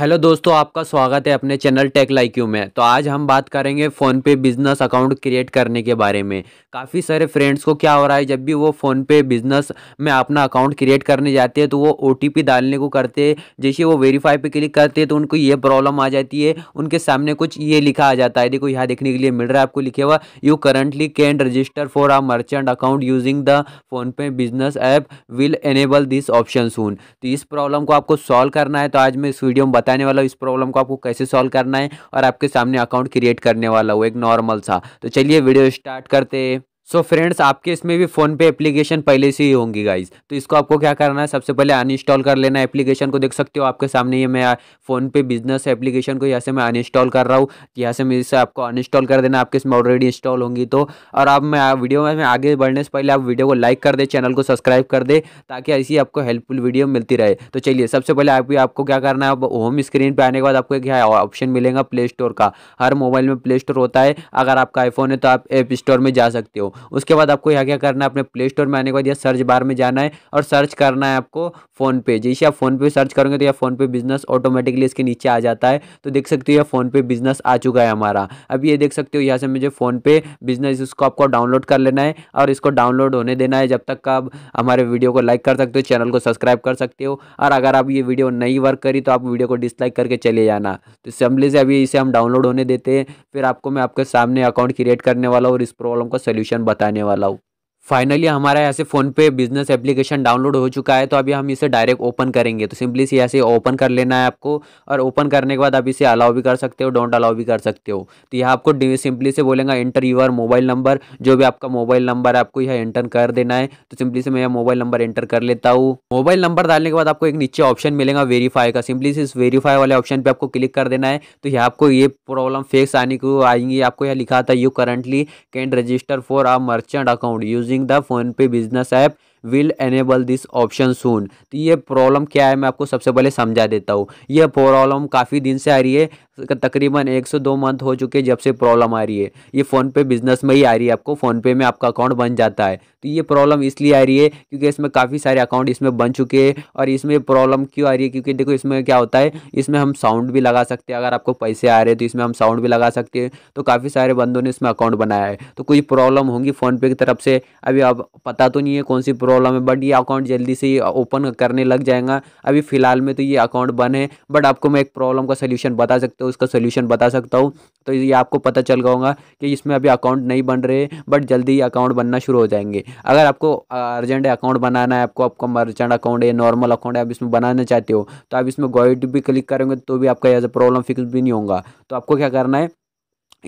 hello दोस्तों आपका स्वागत है अपने चैनल टेक लाइक यू में तो आज हम बात करेंगे फ़ोन पे बिज़नेस अकाउंट क्रिएट करने के बारे में काफ़ी सारे फ्रेंड्स को क्या हो रहा है जब भी वो फ़ोन पे बिज़नेस में अपना अकाउंट क्रिएट करने जाते हैं तो वो ओ डालने को करते हैं जैसे वो वेरीफाई पे क्लिक करते हैं तो उनको ये प्रॉब्लम आ जाती है उनके सामने कुछ ये लिखा आ जाता है देखो यहाँ देखने के लिए मिल रहा है आपको लिखे हुआ you currently can register for a merchant account using the PhonePe business app will enable this option soon तो इस प्रॉब्लम को आपको सॉल्व करना है तो आज मैं इस वीडियो में बता बताने वाला हूँ इस प्रॉब्लम को आपको कैसे सॉल्व करना है और आपके सामने अकाउंट क्रिएट करने वाला हूँ एक नॉर्मल सा तो चलिए वीडियो स्टार्ट करते सो so फ्रेंड्स आपके इसमें भी फ़ोनपे एप्लीकेशन पहले से ही होंगी गाइज तो इसको आपको क्या करना है सबसे पहले अनइंस्टॉल कर लेना एप्लीकेशन को देख सकते हो आपके सामने ये मैं फ़ोनपे बिजनेस एप्लीकेशन को यहाँ से मैं अनइंस्टॉल कर रहा हूँ यहाँ से मेरे से आपको अनइंस्टॉल कर देना आपके इसमें ऑलरेडी इंस्टॉल होंगी तो और आप मैं वीडियो में आगे बढ़ने से पहले आप वीडियो को लाइक कर दे चैनल को सब्सक्राइब कर दे ताकि ऐसी आपको हेल्पफुल वीडियो मिलती रहे तो चलिए सबसे पहले आप आपको क्या करना है होम स्क्रीन पर आने के बाद आपको एक ऑप्शन मिलेगा प्ले स्टोर का हर मोबाइल में प्ले स्टोर होता है अगर आपका आईफोन है तो आप एप स्टोर में जा सकते हो उसके बाद आपको यहाँ क्या करना है अपने प्ले स्टोर में आने के बाद या सर्च बार में जाना है और सर्च करना है आपको फ़ोनपे जैसे आप फ़ोनपे सर्च करोगे तो यह फ़ोनपे बिजनेस ऑटोमेटिकली इसके नीचे आ जाता है तो देख सकते हो यह फ़ोनपे बिजनेस आ चुका है हमारा अब ये देख सकते हो यहाँ से मुझे फ़ोनपे बिजनेस इसको आपको डाउनलोड कर लेना है और इसको डाउनलोड होने देना है जब तक का आप हमारे वीडियो को लाइक कर सकते हो चैनल को सब्सक्राइब कर सकते हो और अगर आप ये वीडियो नहीं वर्क करी तो आप वीडियो को डिसलाइक करके चले जाना तो सिंपली से अभी इसे हम डाउनलोड होने देते हैं फिर आपको मैं आपके सामने अकाउंट क्रिएट करने वाला हूँ और इस प्रॉब्लम का सोल्यूशन बताने वाला हूँ फाइनली हमारा यहाँ से फ़ोन पे बिजनेस एप्लीकेशन डाउनलोड हो चुका है तो अभी हम इसे डायरेक्ट ओपन करेंगे तो सिंपली से यहाँ से ओपन कर लेना है आपको और ओपन करने के बाद आप इसे अलाउ भी कर सकते हो डोंट अलाउ भी कर सकते हो तो यहाँ आपको सिंपली से बोलेंगे इंटर यूर मोबाइल नंबर जो भी आपका मोबाइल नंबर है आपको यह इंटर कर देना है तो सिंपली से मैं यह मोबाइल नंबर एंटर कर लेता हूँ मोबाइल नंबर डालने के बाद आपको एक नीचे ऑप्शन मिलेगा वेरीफाई का सिंपली से इस वेरीफाई वाले ऑप्शन पर आपको क्लिक कर देना है तो यहाँ आपको ये प्रॉब्लम फेस आने को आएंगी आपको यह लिखा था you currently can't register for a merchant account use using the PhonePe business app will enable this option soon तो ये प्रॉब्लम क्या है मैं आपको सबसे पहले समझा देता हूँ यह प्रॉब्लम काफ़ी दिन से आ रही है तकरीबन 102 मंथ हो चुके हैं जब से प्रॉब्लम आ रही है ये फ़ोनपे बिजनेस में ही आ रही है आपको फ़ोनपे में आपका अकाउंट बन जाता है तो ये प्रॉब्लम इसलिए आ रही है क्योंकि इसमें काफ़ी सारे अकाउंट इसमें बन चुके हैं और इसमें प्रॉब्लम क्यों आ रही है क्योंकि देखो इसमें क्या होता है इसमें हम साउंड भी लगा सकते हैं अगर आपको पैसे आ रहे हैं तो इसमें हम साउंड भी लगा सकते हैं तो काफ़ी सारे बंदों ने इसमें अकाउंट बनाया है तो कुछ प्रॉब्लम होंगी फ़ोनपे की तरफ से अभी अब पता तो नहीं है कौन सी प्रॉब्लम है बट ये अकाउंट जल्दी से ओपन करने लग जाएगा अभी फ़िलहाल में तो ये अकाउंट बन है बट आपको मैं एक प्रॉब्लम का सोल्यूशन बता सकता हूँ उसका सोल्यूशन बता सकता हूँ तो ये आपको पता चल गया होगा कि इसमें अभी अकाउंट नहीं बन रहे बट जल्दी ही अकाउंट बनना शुरू हो जाएंगे अगर आपको अर्जेंट अकाउंट बनाना है आपको आपका मर्चेंट अकाउंट है नॉर्मल अकाउंट है आप इसमें बनाना चाहते हो तो आप इसमें गोइड भी क्लिक करेंगे तो भी आपका एज अ प्रॉब्लम फिक्स भी नहीं होगा तो आपको क्या करना है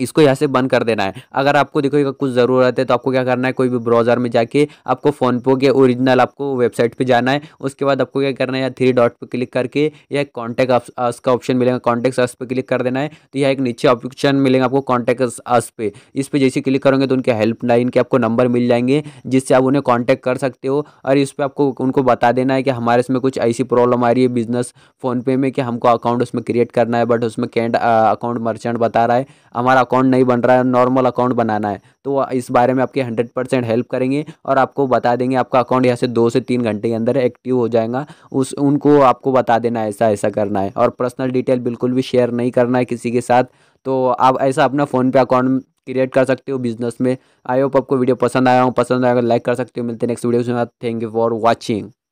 इसको यहाँ से बंद कर देना है अगर आपको देखो कुछ ज़रूरत है तो आपको क्या करना है कोई भी ब्राउज़र में जाके आपको फ़ोनपे के ओरिजिनल आपको वेबसाइट पे जाना है उसके बाद आपको क्या करना है या थ्री डॉट पे क्लिक करके या कॉन्टैक्ट का ऑप्शन मिलेगा कॉन्टैक्ट अस पे क्लिक कर देना है तो यह एक नीचे ऑप्शन मिलेगा आपको कॉन्टैक्ट अस पे इस पर जैसे क्लिक करोगे तो उनके हेल्पलाइन के आपको नंबर मिल जाएंगे जिससे आप उन्हें कॉन्टैक्ट कर सकते हो और इस पर आपको उनको बता देना है कि हमारे इसमें कुछ ऐसी प्रॉब्लम आ रही है बिजनेस फ़ोनपे में कि हमको अकाउंट उसमें क्रिएट करना है बट उसमें कैंड अकाउंट मर्चेंट बता रहा है हमारा अकाउंट नहीं बन रहा है नॉर्मल अकाउंट बनाना है तो इस बारे में आपकी हंड्रेड परसेंट हेल्प करेंगे और आपको बता देंगे आपका अकाउंट यहाँ से दो से तीन घंटे के अंदर एक्टिव हो जाएगा उस उनको आपको बता देना ऐसा ऐसा करना है और पर्सनल डिटेल बिल्कुल भी शेयर नहीं करना है किसी के साथ तो आप ऐसा अपना फ़ोनपे अकाउंट क्रिएट कर सकते हो बिजनेस में आई होप आपको वीडियो पसंद आया हो पसंद आएगा लाइक कर सकते हो मिलते हैं नेक्स्ट वीडियो के साथ थैंक यू फॉर वॉचिंग